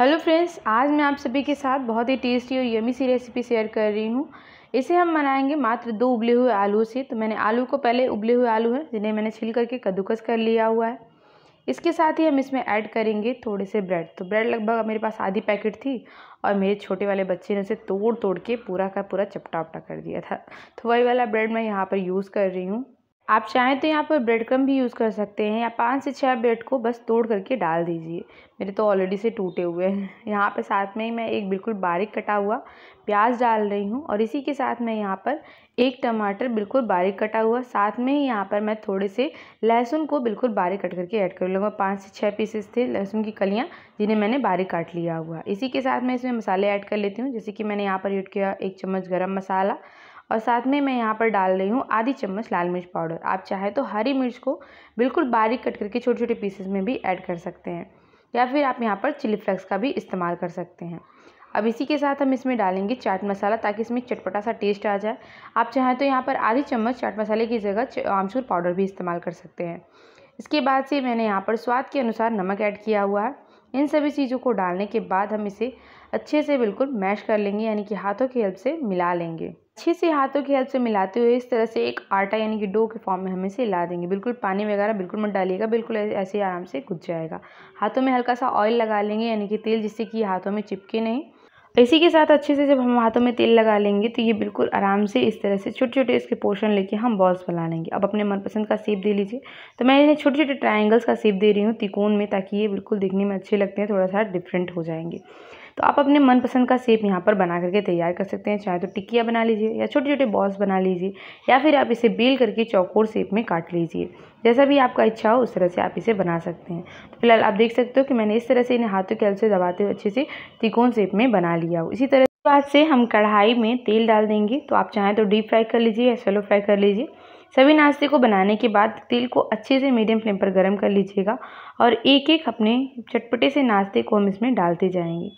hello friends आज मैं आप सभी के साथ बहुत ही टेस्टी और यमी सी रेसिपी शेयर कर रही हूँ इसे हम बनाएंगे मात्र दो उबले हुए आलू से तो मैंने आलू को पहले उबले हुए आलू हैं जिन्हें मैंने छील करके कद्दूकस कर लिया हुआ है इसके साथ ही हम इसमें ऐड करेंगे थोड़े से ब्रेड तो ब्रेड लगभग मेरे पास आधी पैकेट थी और मेरे छोटे वाले बच्चे ने उसे तोड़ तोड़ के पूरा का पूरा चपटा उपटा कर दिया था तो वही वाला ब्रेड मैं यहाँ पर यूज़ कर रही हूँ आप चाहें तो यहाँ पर ब्रेड क्रम भी यूज़ कर सकते हैं या पाँच से छः ब्रेड को बस तोड़ करके डाल दीजिए मेरे तो ऑलरेडी से टूटे हुए हैं यहाँ पर साथ में ही मैं एक बिल्कुल बारीक कटा हुआ प्याज डाल रही हूँ और इसी के साथ मैं यहाँ पर एक टमाटर बिल्कुल बारीक कटा हुआ साथ में ही यहाँ पर मैं थोड़े से लहसुन को बिल्कुल बारीक कट करके ऐड कर लूँगा पाँच से छः पीसेस थे लहसुन की कलियाँ जिन्हें मैंने बारीक काट लिया हुआ इसी के साथ मैं इसमें मसाले ऐड कर लेती हूँ जैसे कि मैंने यहाँ पर यूट किया एक चम्मच गर्म मसाला और साथ में मैं यहाँ पर डाल रही हूँ आधी चम्मच लाल मिर्च पाउडर आप चाहे तो हरी मिर्च को बिल्कुल बारीक कट करके छोटे छोटे पीसेस में भी ऐड कर सकते हैं या फिर आप यहाँ पर चिली फ्लेक्स का भी इस्तेमाल कर सकते हैं अब इसी के साथ हम इसमें डालेंगे चाट मसाला ताकि इसमें चटपटा सा टेस्ट आ जाए आप चाहें तो यहाँ पर आधी चम्मच चाट मसाले की जगह आमचूर पाउडर भी इस्तेमाल कर सकते हैं इसके बाद से मैंने यहाँ पर स्वाद के अनुसार नमक ऐड किया हुआ है इन सभी चीज़ों को डालने के बाद हम इसे अच्छे से बिल्कुल मैश कर लेंगे यानी कि हाथों की हेल्प से मिला लेंगे अच्छे से हाथों की हेल्प से मिलाते हुए इस तरह से एक आटा यानी कि डो के फॉर्म में हम इसे ला देंगे बिल्कुल पानी वगैरह बिल्कुल मत डालिएगा बिल्कुल ऐसे आराम से गुज जाएगा हाथों में हल्का सा ऑयल लगा लेंगे यानी कि तेल जिससे कि हाथों में चिपके नहीं इसी के साथ अच्छे से जब हम हाथों में तेल लगा लेंगे तो ये बिल्कुल आराम से इस तरह से छोटे छोटे इसके पोर्शन लेके हम बॉल्स बना लेंगे अब अपने मनपसंद का सेप दे लीजिए तो मैं इन्हें छोटे छोटे ट्रायंगल्स का सेप दे रही हूँ तिकोन में ताकि ये बिल्कुल दिखने में अच्छे लगते हैं थोड़ा सा डिफरेंट हो जाएंगे तो आप अपने मनपसंद का सेप यहाँ पर बना करके तैयार कर सकते हैं चाहे तो टिक्किया बना लीजिए या छोटे छोटे बॉल्स बना लीजिए या फिर आप इसे बेल करके चौकोर सेप में काट लीजिए जैसा भी आपका इच्छा हो उस तरह से आप इसे बना सकते हैं तो फिलहाल आप देख सकते हो कि मैंने इस तरह से इन्हें हाथों के हल से दबाते हुए अच्छे से तिकोन सेप में बना लिया हो इसी तरह के बाद से हम कढ़ाई में तेल डाल देंगे तो आप चाहें तो डीप फ्राई कर लीजिए या सेलो फ्राई कर लीजिए सभी नाश्ते को बनाने के बाद तेल को अच्छे से मीडियम फ्लेम पर गर्म कर लीजिएगा और एक एक अपने चटपटे से नाश्ते को हम इसमें डालते जाएंगे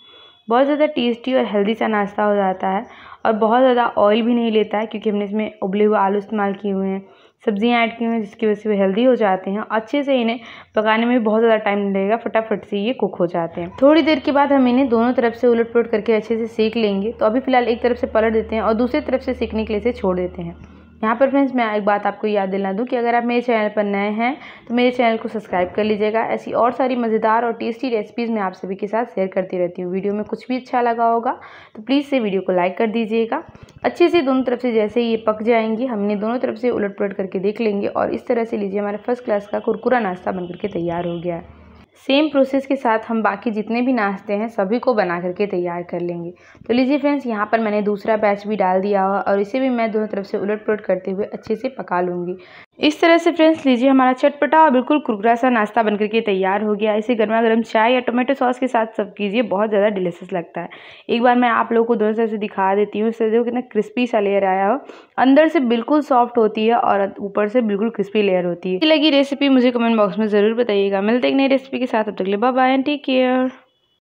बहुत ज़्यादा टेस्टी और हेल्दी सा नाश्ता हो जाता है और बहुत ज़्यादा ऑयल भी नहीं लेता है क्योंकि हमने इसमें उबले हुए आलू इस्तेमाल किए हुए हैं सब्ज़ियाँ ऐड की हुई हैं जिसकी वजह से वो हेल्दी हो जाते हैं अच्छे से इन्हें पकाने में भी बहुत ज़्यादा टाइम लगेगा फटाफट से ये कुक हो जाते हैं थोड़ी देर के बाद हम इन्हें दोनों तरफ से उलट पुलट करके अच्छे से सेक लेंगे तो अभी फ़िलहाल एक तरफ से पलट देते हैं और दूसरी तरफ से सेकने के लिए इसे छोड़ देते हैं यहाँ पर फ्रेंड्स मैं एक बात आपको याद दिला दूँ कि अगर आप मेरे चैनल पर नए हैं तो मेरे चैनल को सब्सक्राइब कर लीजिएगा ऐसी और सारी मज़ेदार और टेस्टी रेसिपीज़ मैं आप सभी के साथ शेयर करती रहती हूँ वीडियो में कुछ भी अच्छा लगा होगा तो प्लीज़ से वीडियो को लाइक कर दीजिएगा अच्छे से दोनों तरफ से जैसे ही ये पक जाएंगी हमने दोनों तरफ से उलट पुलट करके देख लेंगे और इस तरह से लीजिए हमारा फर्स्ट क्लास का कुरकुरा नाश्ता बन करके तैयार हो गया है सेम प्रोसेस के साथ हम बाकी जितने भी नाश्ते हैं सभी को बना करके तैयार कर लेंगे तो लीजिए फ्रेंड्स यहाँ पर मैंने दूसरा बैच भी डाल दिया हुआ और इसे भी मैं दोनों तरफ से उलट पुलट करते हुए अच्छे से पका लूँगी इस तरह से फ्रेंड्स लीजिए हमारा चटपटा और बिल्कुल कुरकुरा सा नाश्ता बनकर के तैयार हो गया इसे गर्मा गर्म चाय या टोमेटो सॉस के साथ सब कीजिए बहुत ज़्यादा डिलीशियस लगता है एक बार मैं आप लोगों को दोनों तरफ से दिखा देती हूँ इससे देखो कितना क्रिस्पी सा लेयर आया हो अंदर से बिल्कुल सॉफ्ट होती है और ऊपर से बिल्कुल क्रिस्पी लेयर होती है लगी रेसिपी मुझे कमेंट बॉक्स में ज़रूर बताइएगा मिलते एक नई रेसिपी के साथ अब तक ले बाय टेक केयर